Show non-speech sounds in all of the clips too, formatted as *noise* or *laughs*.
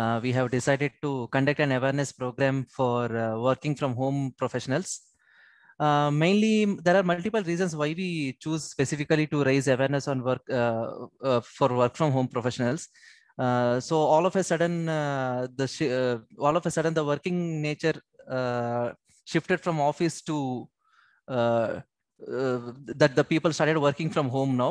uh, we have decided to conduct an awareness program for uh, working from home professionals. Uh, mainly, there are multiple reasons why we choose specifically to raise awareness on work uh, for work from home professionals. so all of a sudden, the all of a sudden the working nature shifted from office to uh, uh, that the people started working from home now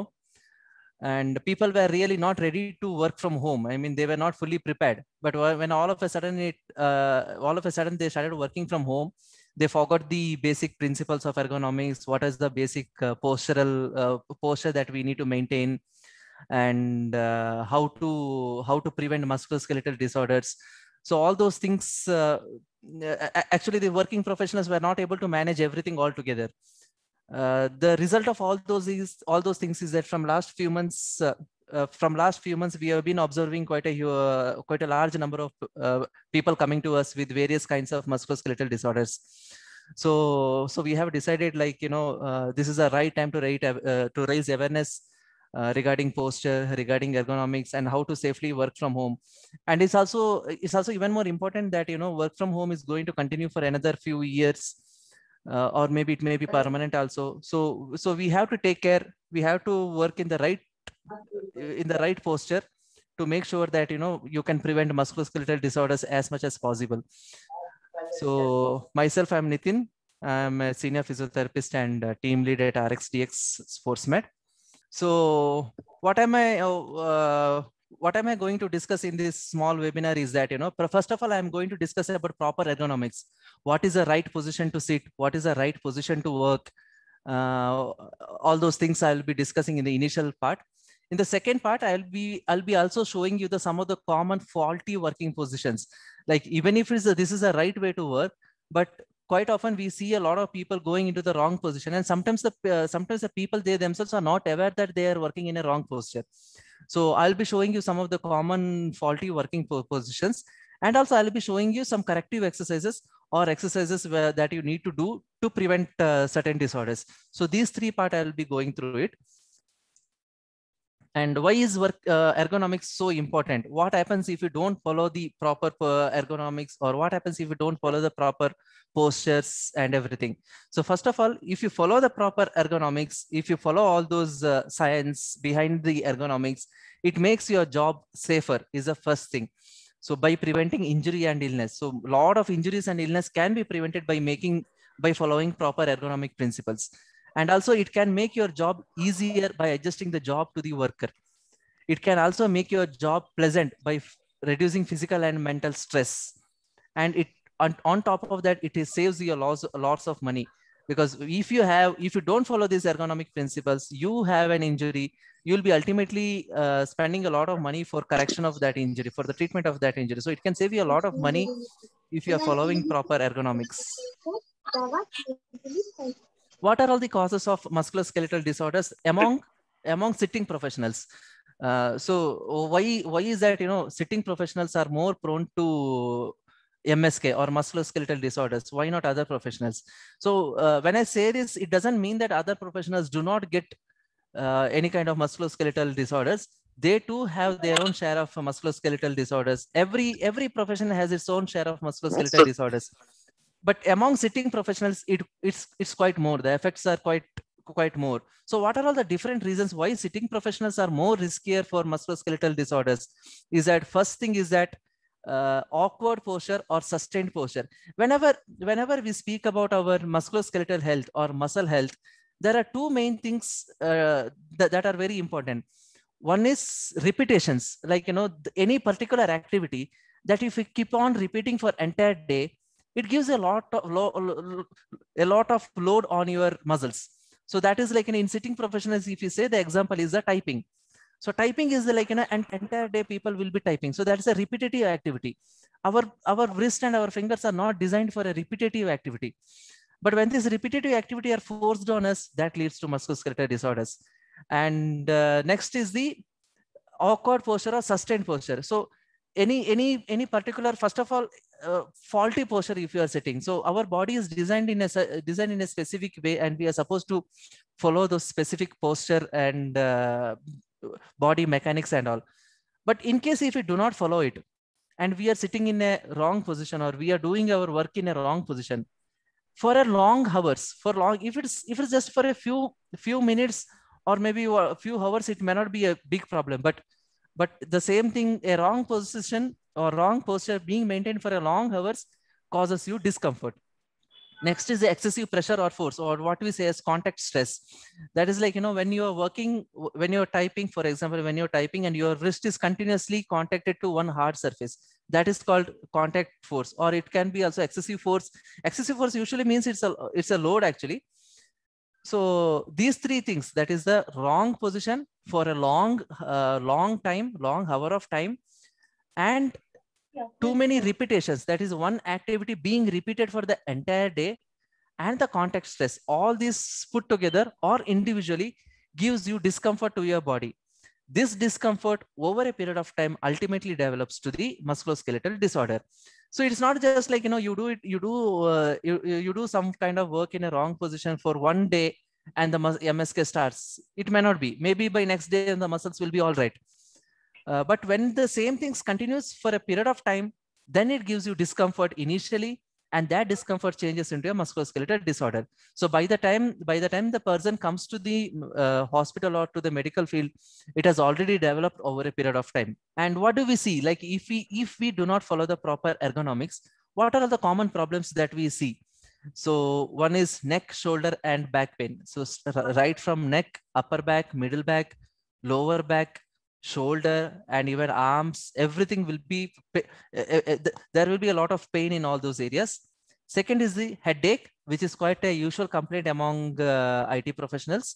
and people were really not ready to work from home i mean they were not fully prepared but when all of a sudden it uh, all of a sudden they started working from home they forgot the basic principles of ergonomics what is the basic uh, postural uh, posture that we need to maintain and uh, how to how to prevent musculoskeletal disorders so all those things uh, actually the working professionals were not able to manage everything all together uh, the result of all those is all those things is that from last few months uh, uh, from last few months we have been observing quite a uh, quite a large number of uh, people coming to us with various kinds of musculoskeletal disorders so so we have decided like you know this is the right time to raise to raise awareness regarding posture regarding ergonomics and how to safely work from home and it's also it's also even more important that you know work from home is going to continue for another few years uh, or maybe it may be permanent also so so we have to take care we have to work in the right in the right posture to make sure that you know you can prevent musculoskeletal disorders as much as possible so myself i'm nitin i'm a senior physiotherapist and uh, team lead at rxdx sportsmed so what am i oh, uh, what am I going to discuss in this small webinar is that, you know, first of all, I'm going to discuss about proper ergonomics. What is the right position to sit? What is the right position to work? Uh, all those things I'll be discussing in the initial part. In the second part, I'll be I'll be also showing you the some of the common faulty working positions. Like even if it's a, this is a right way to work, but quite often we see a lot of people going into the wrong position, and sometimes the uh, sometimes the people they themselves are not aware that they are working in a wrong posture. So I'll be showing you some of the common faulty working positions. And also I'll be showing you some corrective exercises or exercises where, that you need to do to prevent uh, certain disorders. So these three parts I'll be going through it. And why is work uh, ergonomics so important? What happens if you don't follow the proper uh, ergonomics or what happens if you don't follow the proper postures and everything? So first of all, if you follow the proper ergonomics, if you follow all those uh, science behind the ergonomics, it makes your job safer is the first thing. So by preventing injury and illness. So a lot of injuries and illness can be prevented by making by following proper ergonomic principles. And also it can make your job easier by adjusting the job to the worker. It can also make your job pleasant by reducing physical and mental stress. And it on, on top of that, it saves you lots, lots of money because if you have if you don't follow these ergonomic principles you have an injury you'll be ultimately uh, spending a lot of money for correction of that injury for the treatment of that injury so it can save you a lot of money if you are following proper ergonomics *laughs* what are all the causes of musculoskeletal disorders among among sitting professionals? Uh, so why why is that you know sitting professionals are more prone to MSK or musculoskeletal disorders. Why not other professionals? So uh, when I say this, it doesn't mean that other professionals do not get uh, any kind of musculoskeletal disorders. They too have their own share of musculoskeletal disorders. Every every profession has its own share of musculoskeletal disorders but among sitting professionals it, it's it's quite more the effects are quite quite more so what are all the different reasons why sitting professionals are more riskier for musculoskeletal disorders is that first thing is that uh, awkward posture or sustained posture whenever whenever we speak about our musculoskeletal health or muscle health there are two main things uh, that, that are very important one is repetitions like you know any particular activity that if we keep on repeating for entire day it gives a lot of a lot of load on your muscles so that is like an in sitting professionals if you say the example is the typing so typing is like an you know, entire day people will be typing so that's a repetitive activity our our wrist and our fingers are not designed for a repetitive activity but when this repetitive activity are forced on us that leads to musculoskeletal disorders and uh, next is the awkward posture or sustained posture so any any any particular first of all uh, faulty posture if you are sitting so our body is designed in a uh, designed in a specific way and we are supposed to follow those specific posture and uh, body mechanics and all but in case if we do not follow it and we are sitting in a wrong position or we are doing our work in a wrong position for a long hours for long if it's if it's just for a few few minutes or maybe a few hours it may not be a big problem but but the same thing, a wrong position or wrong posture being maintained for a long hours causes you discomfort. Next is the excessive pressure or force or what we say as contact stress. That is like, you know, when you are working, when you're typing, for example, when you're typing and your wrist is continuously contacted to one hard surface, that is called contact force or it can be also excessive force. Excessive force usually means it's a, it's a load actually so these three things, that is the wrong position for a long, uh, long time, long hour of time, and too many repetitions. That is one activity being repeated for the entire day and the contact stress. All these put together or individually gives you discomfort to your body. This discomfort over a period of time ultimately develops to the musculoskeletal disorder. So it's not just like, you know, you do it, you do, uh, you, you do some kind of work in a wrong position for one day and the MSK starts. It may not be. Maybe by next day the muscles will be all right. Uh, but when the same things continues for a period of time, then it gives you discomfort initially and that discomfort changes into a musculoskeletal disorder. So by the time by the time the person comes to the uh, hospital or to the medical field, it has already developed over a period of time. And what do we see? Like if we if we do not follow the proper ergonomics, what are the common problems that we see? So one is neck, shoulder, and back pain. So right from neck, upper back, middle back, lower back, shoulder and even arms everything will be eh, eh, eh, there will be a lot of pain in all those areas second is the headache which is quite a usual complaint among uh, it professionals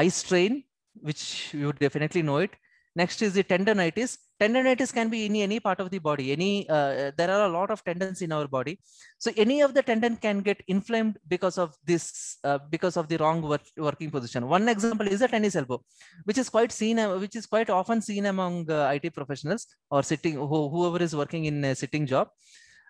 eye strain which you definitely know it Next is the tendonitis. Tendonitis can be in any part of the body. Any uh, There are a lot of tendons in our body. So any of the tendon can get inflamed because of this, uh, because of the wrong work, working position. One example is a tennis elbow, which is quite seen, uh, which is quite often seen among uh, IT professionals or sitting, whoever is working in a sitting job.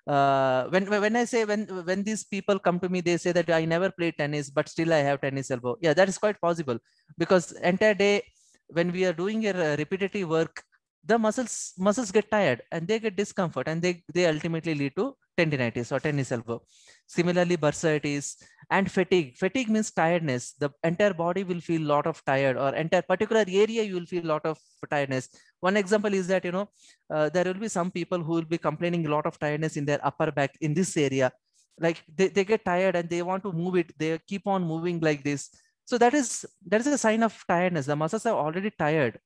Uh, when when I say when when these people come to me, they say that I never played tennis, but still I have tennis elbow. Yeah, that is quite possible because entire day when we are doing a repetitive work, the muscles muscles get tired and they get discomfort and they, they ultimately lead to tendinitis or tennis elbow. Similarly, bursitis and fatigue. Fatigue means tiredness. The entire body will feel lot of tired or entire particular area you will feel lot of tiredness. One example is that, you know, uh, there will be some people who will be complaining a lot of tiredness in their upper back in this area. Like they, they get tired and they want to move it. They keep on moving like this so that is, that is a sign of tiredness. The muscles are already tired.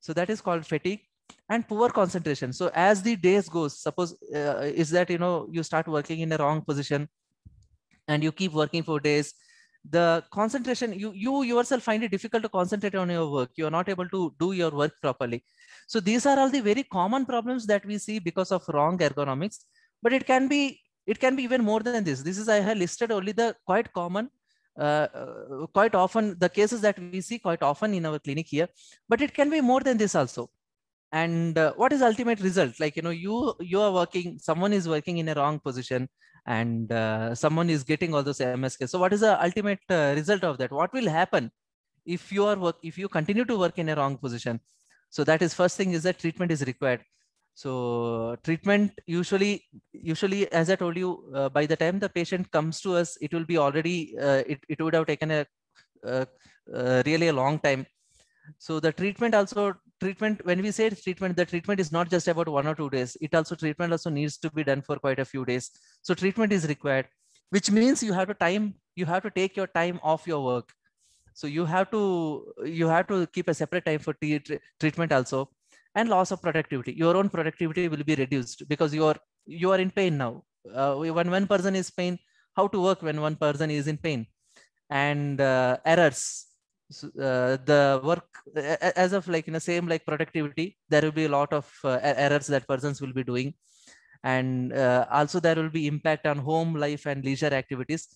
So that is called fatigue and poor concentration. So as the days goes, suppose uh, is that, you know, you start working in a wrong position and you keep working for days, the concentration you you yourself find it difficult to concentrate on your work you are not able to do your work properly so these are all the very common problems that we see because of wrong ergonomics but it can be it can be even more than this this is i have listed only the quite common uh, uh, quite often the cases that we see quite often in our clinic here, but it can be more than this also and uh, what is ultimate result like you know you you are working someone is working in a wrong position and uh, someone is getting all those msk so what is the ultimate uh, result of that what will happen if you are work if you continue to work in a wrong position so that is first thing is that treatment is required so treatment usually usually as i told you uh, by the time the patient comes to us it will be already uh, it, it would have taken a uh, uh, really a long time so the treatment also treatment when we say treatment the treatment is not just about one or two days it also treatment also needs to be done for quite a few days so treatment is required which means you have to time you have to take your time off your work so you have to you have to keep a separate time for treatment also and loss of productivity. Your own productivity will be reduced because you are you are in pain now. Uh, when one person is pain, how to work when one person is in pain, and uh, errors. So, uh, the work as of like in the same like productivity, there will be a lot of uh, errors that persons will be doing, and uh, also there will be impact on home life and leisure activities.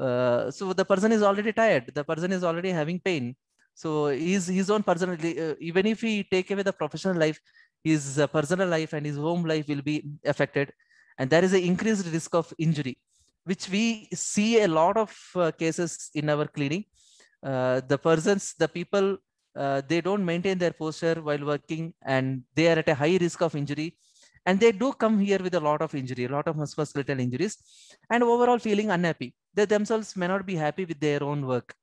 Uh, so the person is already tired. The person is already having pain so his, his own personal, uh, even if we take away the professional life, his uh, personal life and his home life will be affected. And there is an increased risk of injury, which we see a lot of uh, cases in our clinic. Uh, the persons, the people, uh, they don't maintain their posture while working and they are at a high risk of injury. And they do come here with a lot of injury, a lot of musculoskeletal injuries and overall feeling unhappy. They themselves may not be happy with their own work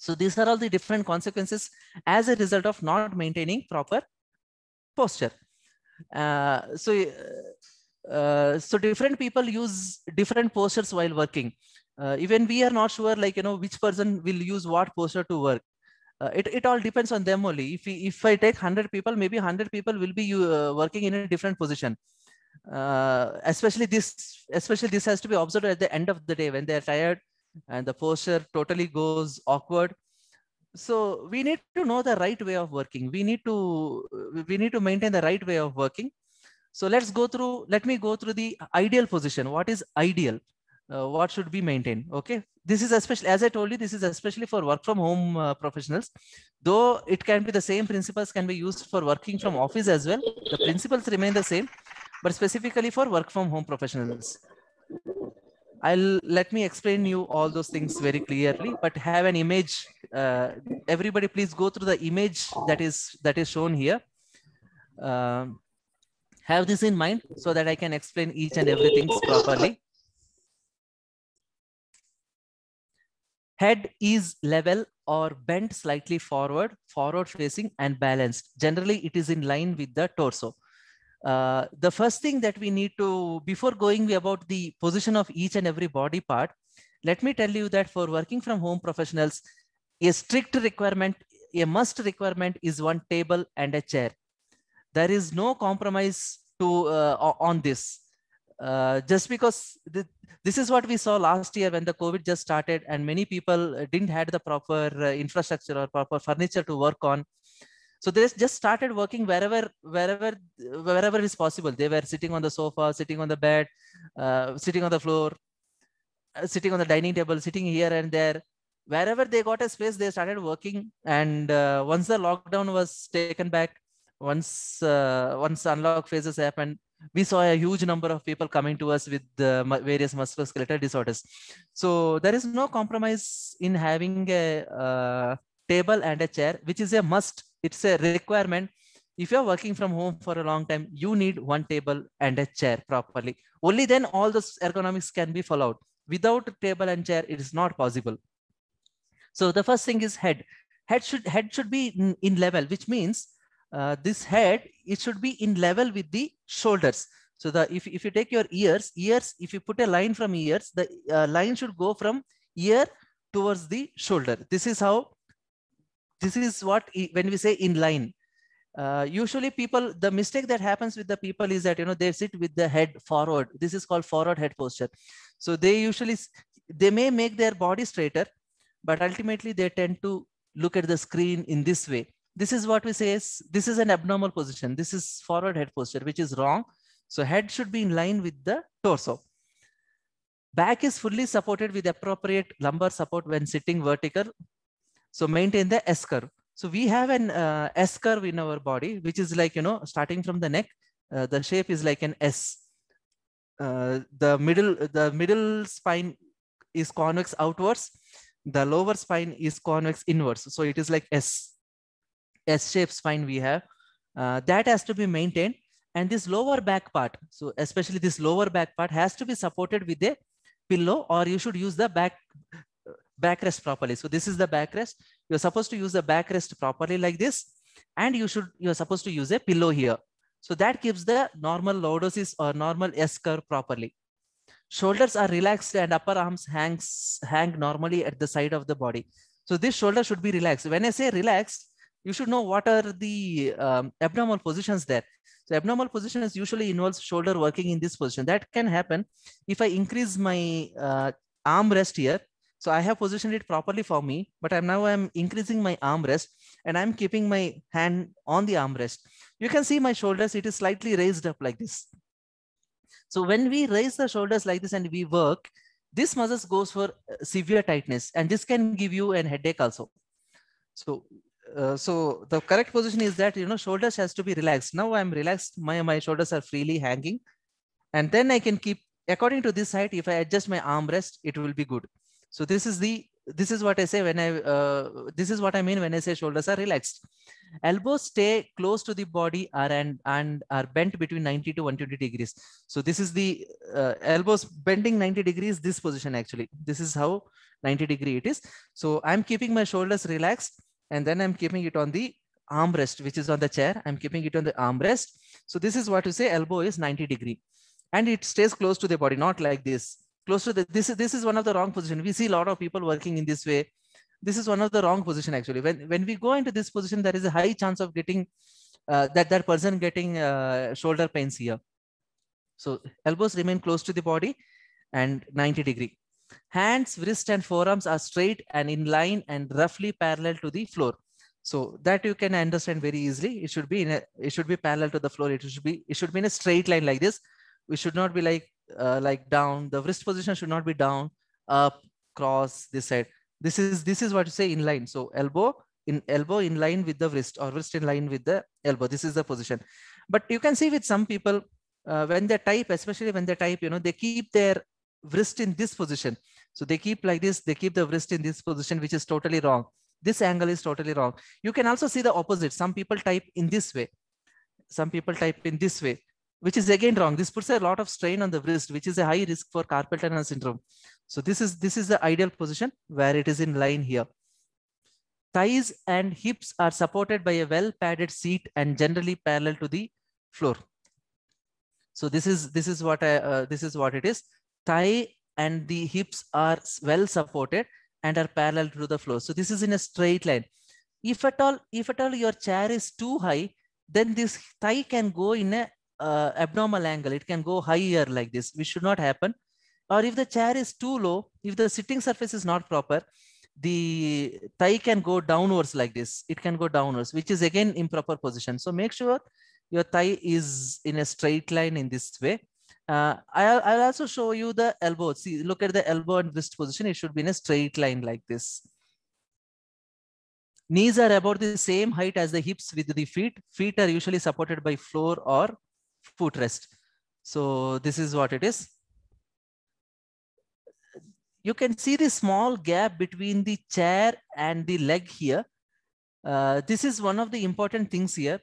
so these are all the different consequences as a result of not maintaining proper posture. Uh, so, uh, uh, so different people use different postures while working. Uh, even we are not sure like, you know, which person will use what posture to work. Uh, it, it all depends on them only. If, we, if I take 100 people, maybe 100 people will be uh, working in a different position. especially this, especially this has to be observed at the end of the day when they are tired and the posture totally goes awkward so we need to know the right way of working we need to we need to maintain the right way of working so let's go through let me go through the ideal position what is ideal uh, what should be maintained okay this is especially as i told you this is especially for work from home uh, professionals though it can be the same principles can be used for working from office as well the principles remain the same but specifically for work from home professionals I'll let me explain you all those things very clearly, but have an image. Uh, everybody, please go through the image that is that is shown here. Um, have this in mind so that I can explain each and everything properly. Head is level or bent slightly forward, forward facing and balanced. Generally, it is in line with the torso. Uh, the first thing that we need to, before going about the position of each and every body part, let me tell you that for working from home professionals, a strict requirement, a must requirement is one table and a chair. There is no compromise to uh, on this. Uh, just because this is what we saw last year when the COVID just started and many people didn't had the proper uh, infrastructure or proper furniture to work on so they just started working wherever wherever wherever is possible they were sitting on the sofa sitting on the bed uh, sitting on the floor uh, sitting on the dining table sitting here and there wherever they got a space they started working and uh, once the lockdown was taken back once uh, once unlock phases happened we saw a huge number of people coming to us with uh, various musculoskeletal disorders so there is no compromise in having a uh, table and a chair which is a must it's a requirement if you're working from home for a long time you need one table and a chair properly only then all those ergonomics can be followed without a table and chair it is not possible so the first thing is head head should head should be in, in level which means uh, this head it should be in level with the shoulders so the if, if you take your ears ears if you put a line from ears the uh, line should go from ear towards the shoulder this is how this is what when we say in uh, usually people the mistake that happens with the people is that you know they sit with the head forward this is called forward head posture so they usually they may make their body straighter but ultimately they tend to look at the screen in this way this is what we say is this is an abnormal position this is forward head posture which is wrong so head should be in line with the torso back is fully supported with appropriate lumbar support when sitting vertical so maintain the S curve. So we have an uh, S curve in our body, which is like, you know, starting from the neck, uh, the shape is like an S. Uh, the middle, the middle spine is convex outwards. The lower spine is convex inwards. So it is like S, S shape spine we have. Uh, that has to be maintained. And this lower back part, so especially this lower back part has to be supported with a pillow or you should use the back backrest properly. So this is the backrest. You're supposed to use the backrest properly like this. And you should, you're supposed to use a pillow here. So that gives the normal lordosis or normal S curve properly. Shoulders are relaxed and upper arms hangs, hang normally at the side of the body. So this shoulder should be relaxed. When I say relaxed, you should know what are the um, abnormal positions there. So abnormal positions usually involves shoulder working in this position. That can happen if I increase my uh, arm rest here so I have positioned it properly for me, but I'm now I'm increasing my armrest and I'm keeping my hand on the armrest. You can see my shoulders, it is slightly raised up like this. So when we raise the shoulders like this and we work, this muscles goes for uh, severe tightness and this can give you an headache also. So uh, so the correct position is that you know shoulders has to be relaxed now i'm relaxed my my shoulders are freely hanging and then i can keep according to this height if i adjust my armrest it will be good so this is the this is what I say when I uh, this is what I mean when I say shoulders are relaxed. Elbows stay close to the body are and and are bent between 90 to 120 degrees. So this is the uh, elbows bending 90 degrees. This position actually this is how 90 degree it is. So I'm keeping my shoulders relaxed and then I'm keeping it on the armrest which is on the chair. I'm keeping it on the armrest. So this is what you say elbow is 90 degree and it stays close to the body not like this close to the, this is this is one of the wrong position we see a lot of people working in this way this is one of the wrong position actually when when we go into this position there is a high chance of getting uh, that that person getting uh, shoulder pains here so elbows remain close to the body and 90 degree hands wrist and forearms are straight and in line and roughly parallel to the floor so that you can understand very easily it should be in a, it should be parallel to the floor it should be it should be in a straight line like this we should not be like uh, like down. The wrist position should not be down, up, cross, this side. This is this is what you say in line. So elbow in elbow in line with the wrist or wrist in line with the elbow. This is the position. But you can see with some people uh, when they type, especially when they type, you know, they keep their wrist in this position. So they keep like this, they keep the wrist in this position, which is totally wrong. This angle is totally wrong. You can also see the opposite. Some people type in this way. Some people type in this way which is again wrong. This puts a lot of strain on the wrist, which is a high risk for carpal tunnel syndrome. So this is, this is the ideal position where it is in line here. Thighs and hips are supported by a well-padded seat and generally parallel to the floor. So this is, this is, what, I, uh, uh, this is what it is. Thigh and the hips are well supported and are parallel to the floor. So this is in a straight line. If at all, if at all your chair is too high, then this thigh can go in a uh, abnormal angle, it can go higher like this, which should not happen. Or if the chair is too low, if the sitting surface is not proper, the thigh can go downwards like this. It can go downwards, which is again improper position. So make sure your thigh is in a straight line in this way. Uh, I'll, I'll also show you the elbow. See, look at the elbow and wrist position. It should be in a straight line like this. Knees are about the same height as the hips with the feet. Feet are usually supported by floor or Footrest. So this is what it is. You can see the small gap between the chair and the leg here. Uh, this is one of the important things here.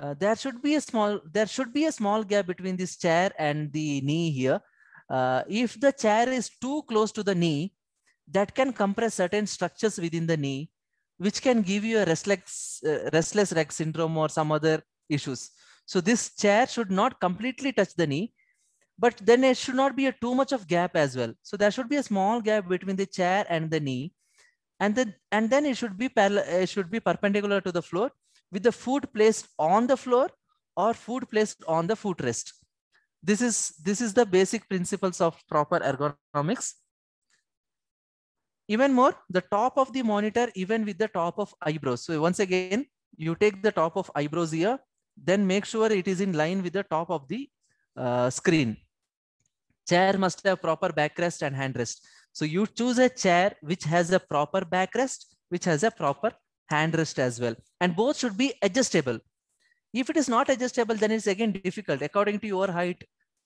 Uh, there should be a small there should be a small gap between this chair and the knee here. Uh, if the chair is too close to the knee, that can compress certain structures within the knee, which can give you a restless, uh, restless leg syndrome or some other issues. So this chair should not completely touch the knee, but then it should not be a too much of gap as well. So there should be a small gap between the chair and the knee. And then, and then it should be parallel, it should be perpendicular to the floor with the foot placed on the floor or foot placed on the footrest. This is, this is the basic principles of proper ergonomics. Even more, the top of the monitor, even with the top of eyebrows. So once again, you take the top of eyebrows here then make sure it is in line with the top of the uh, screen. Chair must have proper backrest and handrest. So you choose a chair which has a proper backrest, which has a proper handrest as well. And both should be adjustable. If it is not adjustable, then it's again difficult according to your height.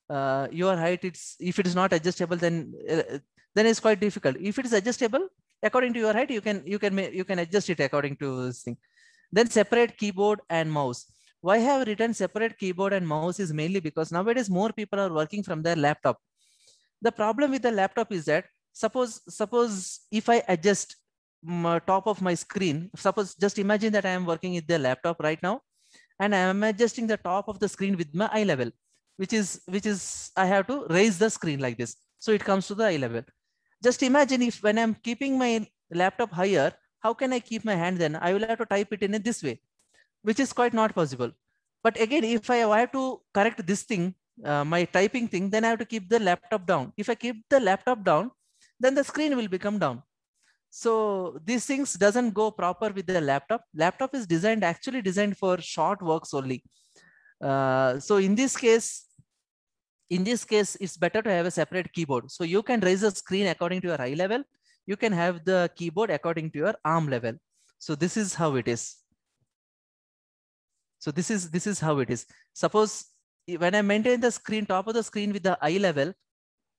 Uh, your height, it's if it is not adjustable, then uh, then it's quite difficult. If it is adjustable according to your height, you can you can you can adjust it according to this thing. Then separate keyboard and mouse why I have written separate keyboard and mouse is mainly because nowadays more people are working from their laptop. The problem with the laptop is that suppose, suppose if I adjust mm, uh, top of my screen, suppose just imagine that I am working with the laptop right now and I am adjusting the top of the screen with my eye level, which is, which is, I have to raise the screen like this. So it comes to the eye level. Just imagine if when I'm keeping my laptop higher, how can I keep my hand then? I will have to type it in this way which is quite not possible. But again, if I have to correct this thing, uh, my typing thing, then I have to keep the laptop down. If I keep the laptop down, then the screen will become down. So these things doesn't go proper with the laptop. Laptop is designed, actually designed for short works only. Uh, so in this case, in this case, it's better to have a separate keyboard. So you can raise the screen according to your eye level. You can have the keyboard according to your arm level. So this is how it is. So this is, this is how it is. Suppose when I maintain the screen, top of the screen with the eye level,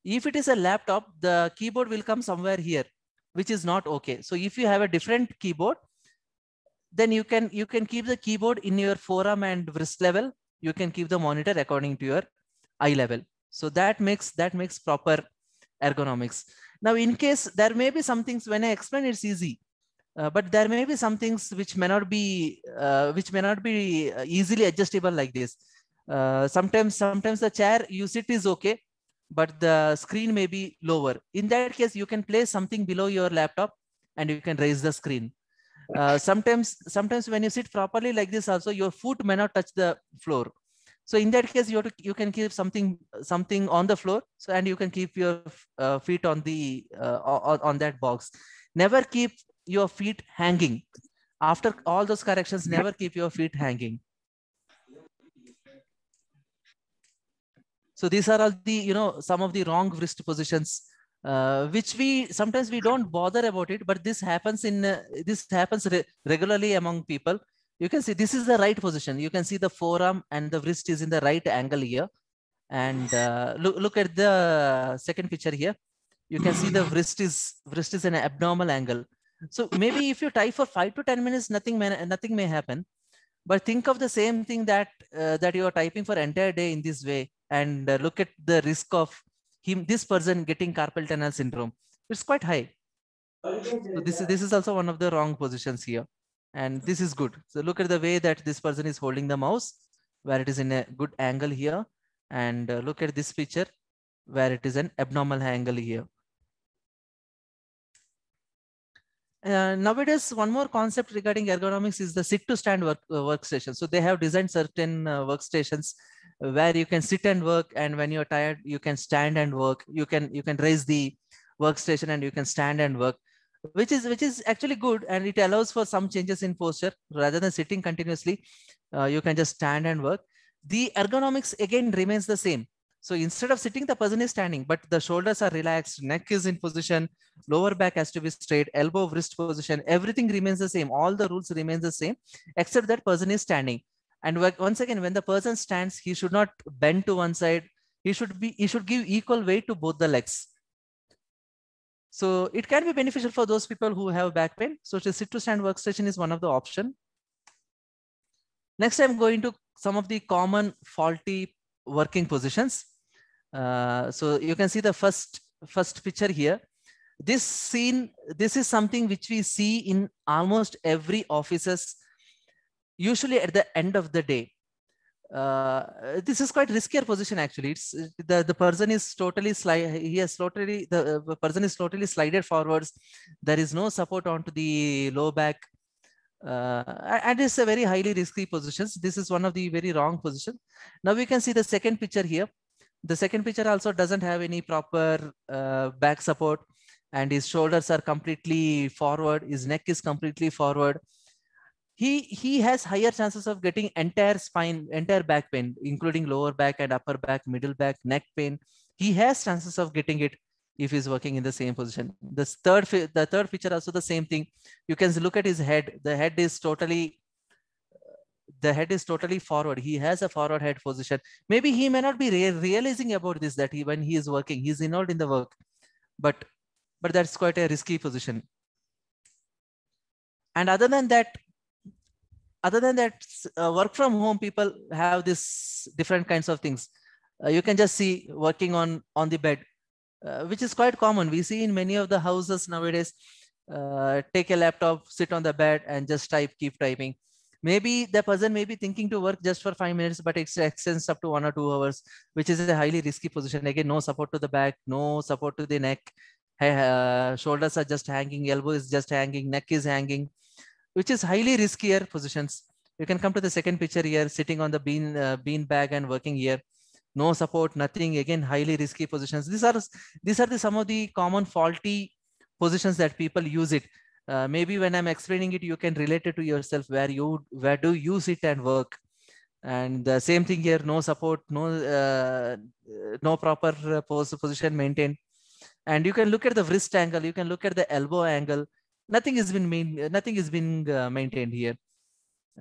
if it is a laptop, the keyboard will come somewhere here, which is not okay. So if you have a different keyboard, then you can, you can keep the keyboard in your forearm and wrist level. You can keep the monitor according to your eye level. So that makes, that makes proper ergonomics. Now, in case there may be some things when I explain, it's easy. Uh, but there may be some things which may not be uh, which may not be uh, easily adjustable like this uh, sometimes sometimes the chair you sit is okay but the screen may be lower in that case you can place something below your laptop and you can raise the screen uh, sometimes sometimes when you sit properly like this also your foot may not touch the floor so in that case you have to, you can keep something something on the floor so and you can keep your feet on the on, on that box never keep your feet hanging. After all those corrections, never keep your feet hanging. So these are all the, you know, some of the wrong wrist positions, uh, which we sometimes we don't bother about it, but this happens in, uh, this happens re regularly among people. You can see this is the right position. You can see the forearm and the wrist is in the right angle here. And uh, look, look at the second picture here. You can see the *clears throat* wrist is, wrist is an abnormal angle. So maybe if you type for five to 10 minutes, nothing may, nothing may happen. But think of the same thing that, uh, that you are typing for entire day in this way and uh, look at the risk of him, this person getting carpal tunnel syndrome. It's quite high. So this is, this is also one of the wrong positions here. And this is good. So look at the way that this person is holding the mouse where it is in a good angle here. And uh, look at this picture where it is an abnormal angle here. Uh, nowadays, one more concept regarding ergonomics is the sit-to-stand work, uh, workstation. So they have designed certain uh, workstations where you can sit and work, and when you're tired, you can stand and work. You can you can raise the workstation and you can stand and work, which is which is actually good, and it allows for some changes in posture rather than sitting continuously. Uh, you can just stand and work. The ergonomics again remains the same. So instead of sitting, the person is standing, but the shoulders are relaxed, neck is in position, lower back has to be straight, elbow, wrist position, everything remains the same. All the rules remains the same, except that person is standing. And once again, when the person stands, he should not bend to one side. He should be, he should give equal weight to both the legs. So it can be beneficial for those people who have back pain. So to sit to stand workstation is one of the option. Next, I'm going to some of the common faulty working positions. Uh, so you can see the first, first picture here. This scene, this is something which we see in almost every offices, usually at the end of the day. Uh, this is quite riskier position actually. It's the, the person is totally slide. He has totally the person is totally slided forwards. There is no support onto the low back, uh, and it's a very highly risky positions. This is one of the very wrong position. Now we can see the second picture here the second pitcher also doesn't have any proper uh, back support and his shoulders are completely forward his neck is completely forward he he has higher chances of getting entire spine entire back pain including lower back and upper back middle back neck pain he has chances of getting it if he's working in the same position the third the third pitcher also the same thing you can look at his head the head is totally the head is totally forward. He has a forward head position. Maybe he may not be re realizing about this that he, when he is working, he's involved in the work, but but that's quite a risky position. And other than that, other than that, uh, work from home people have this different kinds of things. Uh, you can just see working on on the bed, uh, which is quite common. We see in many of the houses nowadays. Uh, take a laptop, sit on the bed, and just type, keep typing maybe the person may be thinking to work just for five minutes, but it extends up to one or two hours, which is a highly risky position. Again, no support to the back, no support to the neck. Uh, shoulders are just hanging, elbow is just hanging, neck is hanging, which is highly riskier positions. You can come to the second picture here, sitting on the bean, uh, bean bag and working here no support, nothing. Again, highly risky positions. These are these are the, some of the common faulty positions that people use it. Uh, maybe when i'm explaining it you can relate it to yourself where you where do you it and work and the same thing here no support no uh, no proper uh, position maintained and you can look at the wrist angle you can look at the elbow angle nothing has been main, nothing is being uh, maintained here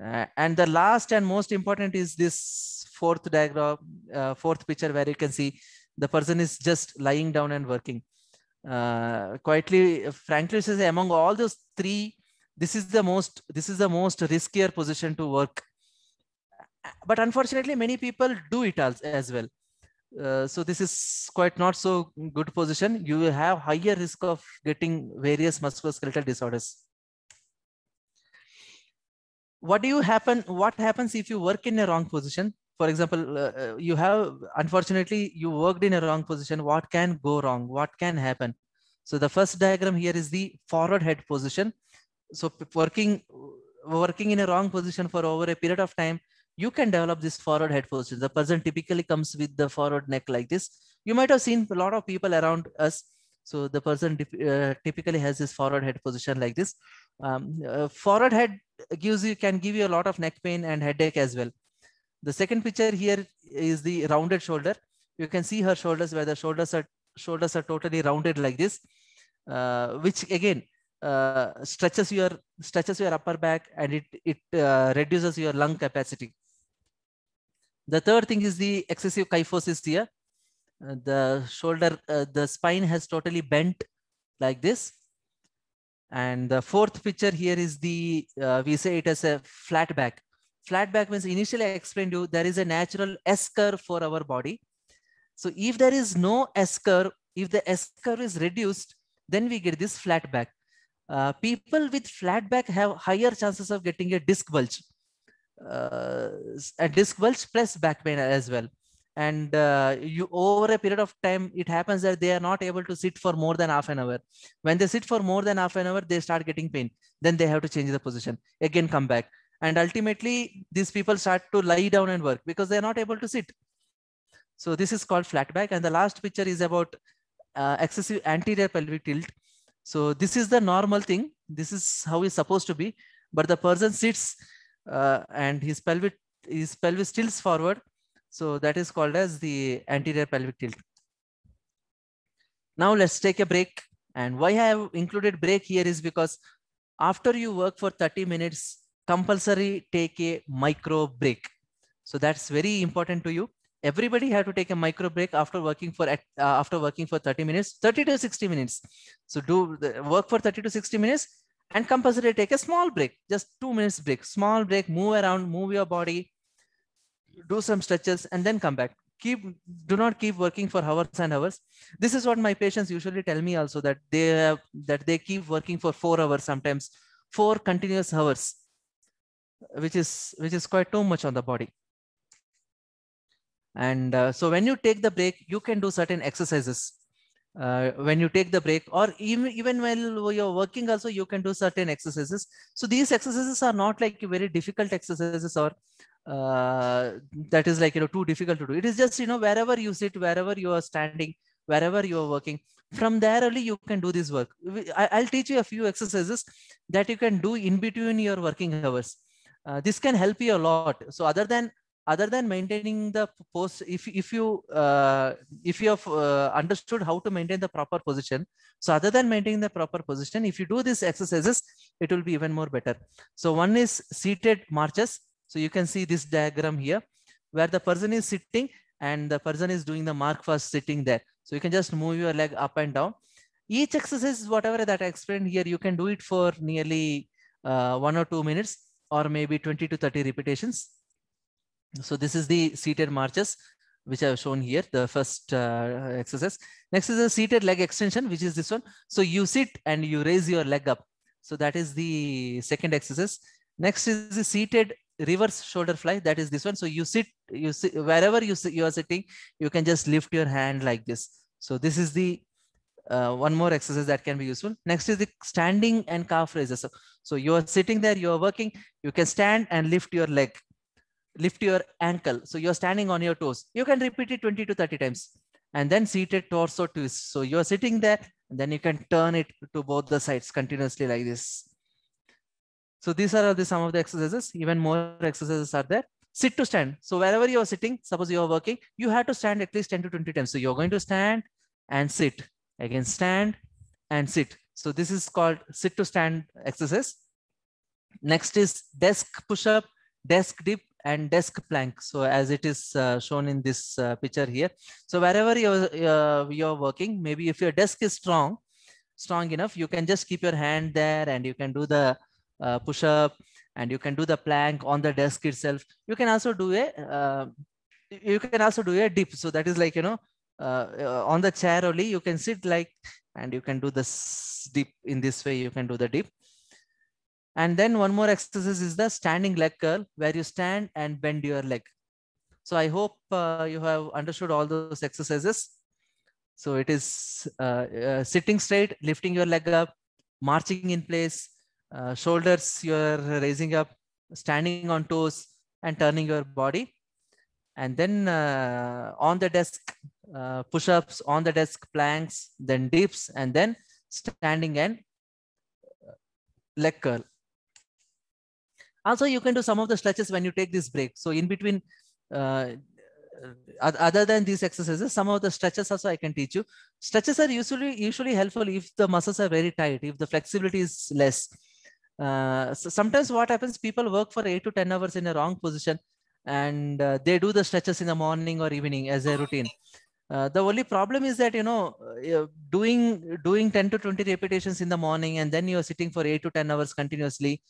uh, and the last and most important is this fourth diagram uh, fourth picture where you can see the person is just lying down and working uh, quietly, frankly says among all those three, this is the most this is the most riskier position to work. But unfortunately, many people do it as, as well. Uh, so this is quite not so good position. You will have higher risk of getting various musculoskeletal disorders. What do you happen? What happens if you work in a wrong position? for example uh, uh, you have unfortunately you worked in a wrong position what can go wrong what can happen so the first diagram here is the forward head position so working working in a wrong position for over a period of time you can develop this forward head position the person typically comes with the forward neck like this you might have seen a lot of people around us so the person uh, typically has this forward head position like this um, uh, forward head gives you can give you a lot of neck pain and headache as well the second picture here is the rounded shoulder. You can see her shoulders where the shoulders are shoulders are totally rounded like this, uh, which again uh, stretches your stretches your upper back and it it uh, reduces your lung capacity. The third thing is the excessive kyphosis here. Uh, the shoulder, uh, the spine has totally bent like this. And the fourth picture here is the, uh, we say it as a flat back Flat back means initially I explained you there is a natural S curve for our body. So if there is no S curve, if the S curve is reduced, then we get this flat back. Uh, people with flat back have higher chances of getting a disc bulge, uh, a disc bulge plus back pain as well. And uh, you over a period of time, it happens that they are not able to sit for more than half an hour. When they sit for more than half an hour, they start getting pain. Then they have to change the position. Again, come back. And ultimately, these people start to lie down and work because they're not able to sit. So this is called flat back. And the last picture is about uh, excessive anterior pelvic tilt. So this is the normal thing. This is how it's supposed to be. But the person sits uh, and his pelvic his pelvis tilts forward. So that is called as the anterior pelvic tilt. Now let's take a break. And why I have included break here is because after you work for 30 minutes, compulsory take a micro break. So that's very important to you. Everybody have to take a micro break after working for uh, after working for 30 minutes, 30 to 60 minutes. So do the, work for 30 to 60 minutes and compulsory take a small break, just two minutes break, small break, move around, move your body, do some stretches and then come back keep do not keep working for hours and hours this is what my patients usually tell me also that they have, that they keep working for 4 hours sometimes 4 continuous hours which is which is quite too much on the body and uh, so when you take the break you can do certain exercises uh, when you take the break or even even while you're working also you can do certain exercises so these exercises are not like very difficult exercises or uh, that is like you know too difficult to do it is just you know wherever you sit wherever you are standing wherever you are working from there only you can do this work I, will teach you a few exercises that you can do in between your working hours uh, this can help you a lot so other than other than maintaining the post if, if you uh, if you have uh, understood how to maintain the proper position so other than maintaining the proper position if you do these exercises it will be even more better so one is seated marches so you can see this diagram here where the person is sitting and the person is doing the mark first sitting there so you can just move your leg up and down each exercise whatever that i explained here you can do it for nearly uh, one or two minutes or maybe 20 to 30 repetitions. So this is the seated marches, which I've shown here, the first uh, exercise. Next is a seated leg extension, which is this one. So you sit and you raise your leg up. So that is the second exercise. Next is the seated reverse shoulder fly. That is this one. So you sit, you sit wherever you, you are sitting, you can just lift your hand like this. So this is the uh, one more exercise that can be useful. Next is the standing and calf raises. So, so you're sitting there, you're working, you can stand and lift your leg, lift your ankle. So you're standing on your toes. You can repeat it 20 to 30 times. And then seated torso twist. So you're sitting there, then you can turn it to both the sides continuously like this. So these are the, some of the exercises. Even more exercises are there sit to stand. So wherever you're sitting, suppose you're working, you have to stand at least 10 to 20 times. So you're going to stand and sit Again, stand and sit. So this is called sit to stand exercise. Next is desk push-up, desk dip, and desk plank. So as it is uh, shown in this uh, picture here. So wherever you're, uh, you're working, maybe if your desk is strong, strong enough, you can just keep your hand there and you can do the uh, push-up and you can do the plank on the desk itself. You can also do a, uh, you can also do a dip. So that is like, you know, uh, on the chair only you can sit like and you can do this deep in this way you can do the deep and then one more exercise is the standing leg curl where you stand and bend your leg so i hope uh, you have understood all those exercises so it is uh, uh, sitting straight lifting your leg up marching in place uh, shoulders you're raising up standing on toes and turning your body and then uh, on the desk uh, push-ups on the desk planks then dips and then standing and uh, leg curl also you can do some of the stretches when you take this break so in between uh, uh, other than these exercises some of the stretches also i can teach you stretches are usually usually helpful if the muscles are very tight if the flexibility is less uh, so sometimes what happens people work for 8 to 10 hours in a wrong position and uh, they do the stretches in the morning or evening as a routine uh, the only problem is that you know uh, doing doing 10 to 20 repetitions in the morning and then you're sitting for 8 to 10 hours continuously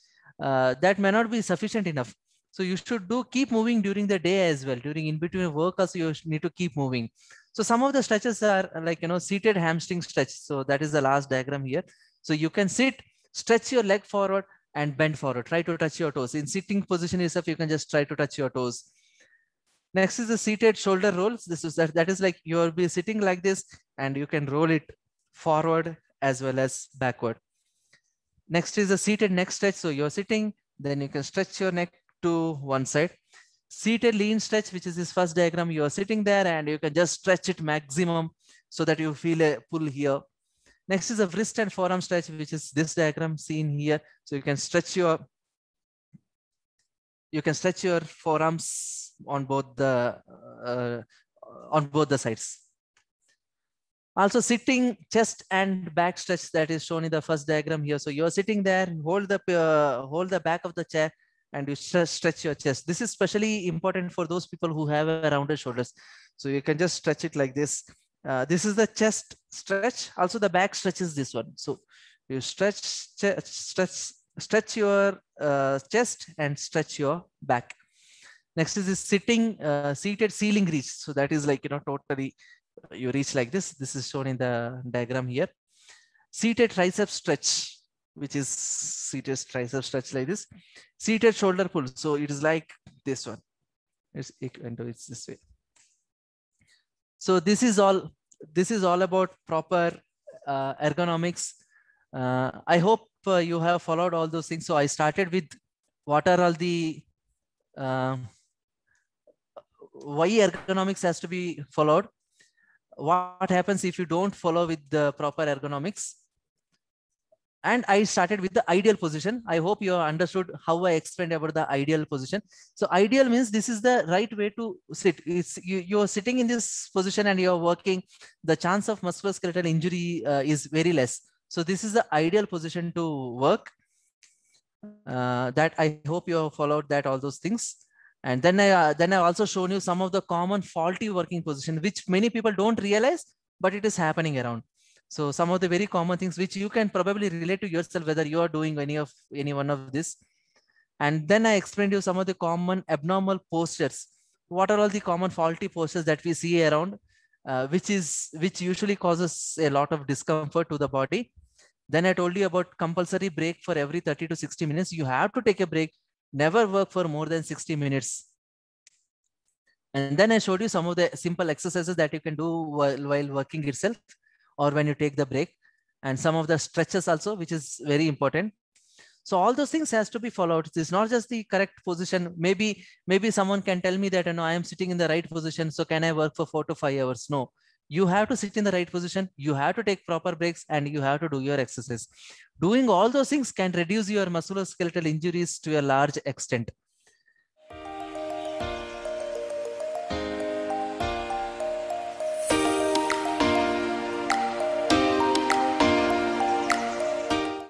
uh, that may not be sufficient enough so you should do keep moving during the day as well during in between work also you need to keep moving so some of the stretches are uh, like you know seated hamstring stretch so that is the last diagram here so you can sit stretch your leg forward and bend forward try to touch your toes in sitting position itself you can just try to touch your toes Next is the seated shoulder rolls. This is that, that is like you'll be sitting like this and you can roll it forward as well as backward. Next is the seated neck stretch. So you're sitting, then you can stretch your neck to one side. Seated lean stretch, which is this first diagram, you are sitting there and you can just stretch it maximum so that you feel a pull here. Next is a wrist and forearm stretch, which is this diagram seen here. So you can stretch your, you can stretch your forearms on both the uh, on both the sides. Also sitting chest and back stretch that is shown in the first diagram here. So you're sitting there, hold the uh, hold the back of the chair and you stretch your chest. This is especially important for those people who have rounded shoulders. So you can just stretch it like this. Uh, this is the chest stretch. Also the back stretch is this one. So you stretch, stretch, stretch your uh, chest and stretch your back. Next is this sitting, uh, seated ceiling reach. So that is like, you know, totally uh, you reach like this. This is shown in the diagram here. Seated tricep stretch, which is seated tricep stretch like this. Seated shoulder pull. So it is like this one. It's, it's this way. So this is all, this is all about proper uh, ergonomics. Uh, I hope uh, you have followed all those things. So I started with what are all the um, why ergonomics has to be followed what happens if you don't follow with the proper ergonomics and i started with the ideal position i hope you understood how i explained about the ideal position so ideal means this is the right way to sit it's you you're sitting in this position and you're working the chance of musculoskeletal injury uh, is very less so this is the ideal position to work uh, that i hope you have followed that all those things and then i uh, then i've also shown you some of the common faulty working position which many people don't realize but it is happening around so some of the very common things which you can probably relate to yourself whether you are doing any of any one of this and then i explained you some of the common abnormal postures what are all the common faulty postures that we see around uh, which is which usually causes a lot of discomfort to the body then i told you about compulsory break for every 30 to 60 minutes you have to take a break never work for more than 60 minutes. And then I showed you some of the simple exercises that you can do while, while working itself or when you take the break and some of the stretches also, which is very important. So all those things has to be followed. It's not just the correct position. Maybe maybe someone can tell me that you know I am sitting in the right position, so can I work for four to five hours? No, you have to sit in the right position you have to take proper breaks and you have to do your exercise doing all those things can reduce your musculoskeletal injuries to a large extent